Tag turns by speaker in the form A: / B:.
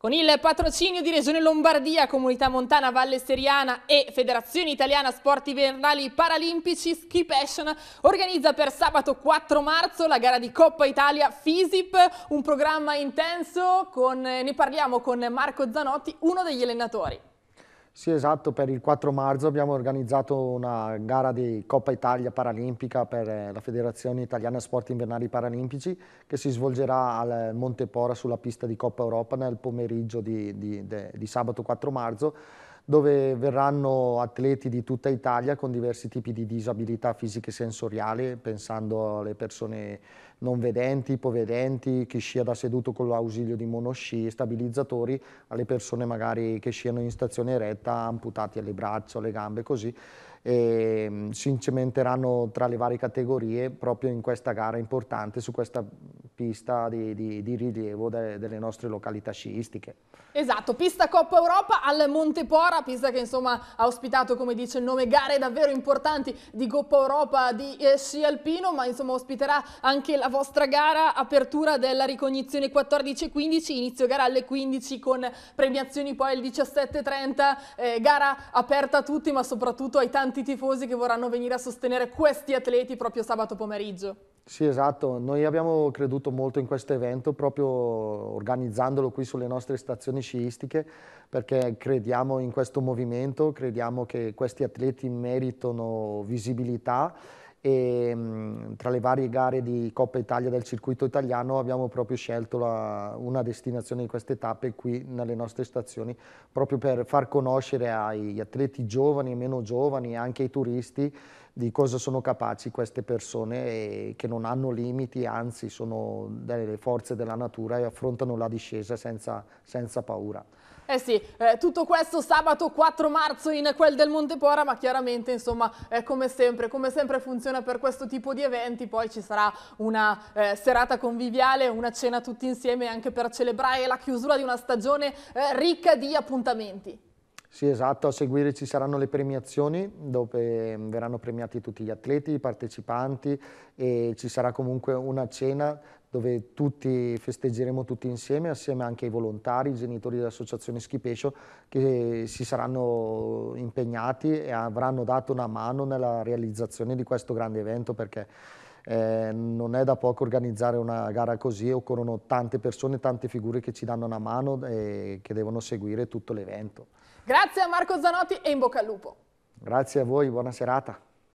A: Con il patrocinio di Regione Lombardia, Comunità Montana Valle Seriana e Federazione Italiana Sporti Invernali Paralimpici, Ski Passion organizza per sabato 4 marzo la gara di Coppa Italia FISIP, un programma intenso, con, ne parliamo con Marco Zanotti, uno degli allenatori.
B: Sì, esatto, per il 4 marzo abbiamo organizzato una gara di Coppa Italia Paralimpica per eh, la Federazione Italiana Sport Invernali Paralimpici che si svolgerà al Monte Pora sulla pista di Coppa Europa nel pomeriggio di, di, di sabato 4 marzo dove verranno atleti di tutta Italia con diversi tipi di disabilità fisiche e sensoriali, pensando alle persone non vedenti, ipovedenti, chi scia da seduto con l'ausilio di monosci, stabilizzatori, alle persone magari che sciano in stazione eretta, amputati alle braccia, alle gambe, così. E si cimenteranno tra le varie categorie proprio in questa gara importante, su questa pista di, di, di rilievo de, delle nostre località sciistiche.
A: Esatto, pista Coppa Europa al Montepora, pista che insomma ha ospitato come dice il nome gare davvero importanti di Coppa Europa di eh, sci alpino, ma insomma ospiterà anche la vostra gara apertura della ricognizione 14 15, inizio gara alle 15 con premiazioni poi alle 17.30, eh, gara aperta a tutti ma soprattutto ai tanti tifosi che vorranno venire a sostenere questi atleti proprio sabato pomeriggio.
B: Sì, esatto. Noi abbiamo creduto molto in questo evento proprio organizzandolo qui sulle nostre stazioni sciistiche perché crediamo in questo movimento, crediamo che questi atleti meritano visibilità e mm, tra le varie gare di Coppa Italia del circuito italiano abbiamo proprio scelto la, una destinazione di queste tappe qui nelle nostre stazioni proprio per far conoscere agli atleti giovani e meno giovani, anche ai turisti, di cosa sono capaci queste persone che non hanno limiti, anzi sono delle forze della natura e affrontano la discesa senza, senza paura.
A: Eh sì, eh, tutto questo sabato 4 marzo in quel del Montepora, ma chiaramente insomma eh, come sempre, come sempre funziona per questo tipo di eventi, poi ci sarà una eh, serata conviviale, una cena tutti insieme anche per celebrare la chiusura di una stagione eh, ricca di appuntamenti.
B: Sì, esatto, a seguire ci saranno le premiazioni dove mm, verranno premiati tutti gli atleti, i partecipanti e ci sarà comunque una cena dove tutti festeggeremo tutti insieme, assieme anche ai volontari, i genitori dell'associazione Schipescio che si saranno impegnati e avranno dato una mano nella realizzazione di questo grande evento perché eh, non è da poco organizzare una gara così, occorrono tante persone, tante figure che ci danno una mano e che devono seguire tutto l'evento.
A: Grazie a Marco Zanotti e in bocca al lupo.
B: Grazie a voi, buona serata.